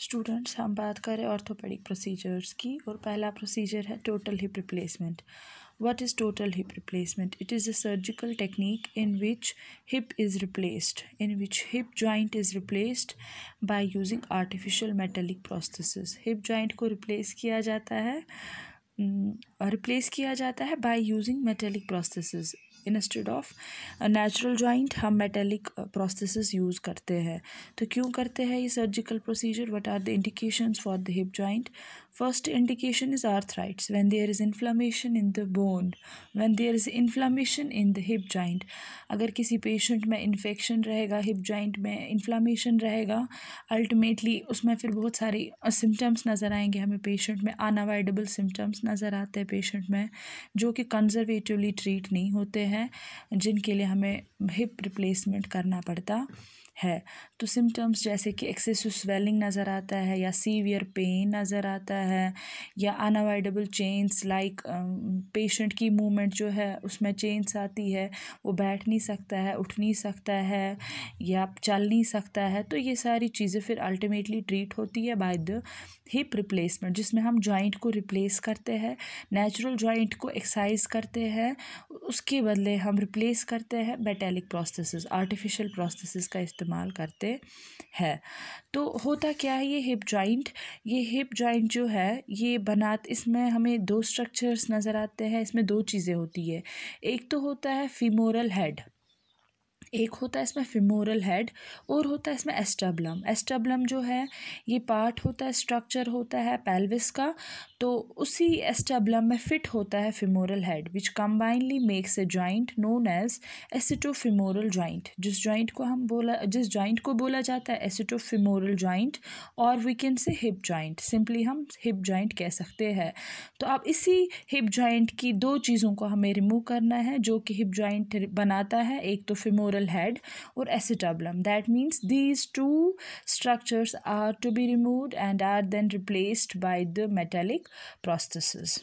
Students हम बात करें ऑर्थोपेडिक प्रोसीजर्स की और पहला प्रोसीजर है total hip replacement what is total hip replacement it is a surgical technique in which hip is replaced in which hip joint is replaced by using artificial metallic process hip joint को replace किया जाता है replace किया जाता है by using metallic process instead of natural joint हम metallic process use करते हैं तो क्यों करते हैं ये surgical procedure what are the indications for the hip joint First indication is arthritis, when there is inflammation in the bone, when there is inflammation in the hip joint. agar kisi patient mein infection rahega hip joint mein inflammation rahega ultimately usme fir bahut sari symptoms nazar aayenge hame patient mein unavoidable symptoms nazar aate hain patient mein jo ki conservatively treat nahi hote hain jinke liye hame hip replacement karna padta है तो symptoms जैसे कि excessive swelling नज़र आता है या severe pain नज़र आता है या अनअवॉइडेबल चेंज लाइक पेशेंट की मूवमेंट जो है उसमें चेंज आती है वो बैठ नहीं सकता है उठ नहीं सकता है या चल नहीं सकता है तो ये सारी चीज़ें फिर अल्टीमेटली ट्रीट होती है बाय द हिप रिप्लेसमेंट जिसमें हम जॉइंट को रिप्लेस करते हैं नेचुरल जॉइंट को एक्सरसाइज करते हैं उसके बदले हम रिप्लेस करते हैं मेटेलिक प्रोसेस आर्टिफिशियल प्रोसेस का इस्तेमाल इस्तेमाल करते हैं तो होता क्या है ये हिप जॉइंट ये हिप जॉइंट जो है ये बनात इसमें हमें दो स्ट्रक्चर्स नज़र आते हैं इसमें दो चीज़ें होती है एक तो होता है फीमोरल हेड एक होता है इसमें फिमोरल हेड और होता है इसमें एस्टाब्लम एस्टाब्लम जो है ये पार्ट होता है स्ट्रक्चर होता है पेल्विस का तो उसी एस्टाब्लम में फिट होता है femoral head which combinely makes a joint known as acetofemoral joint जिस जॉइंट को हम बोला जिस जॉइंट को बोला जाता है एसिटोफिमोरल जॉइंट और we can say hip joint simply हम हिप जॉइंट कह सकते हैं तो अब इसी हिप जॉइंट की दो चीज़ों को हमें रिमूव करना है जो कि हिप जॉइंट बनाता है एक तो femoral head or acetabulum that means these two structures are to be removed and are then replaced by the metallic prostheses.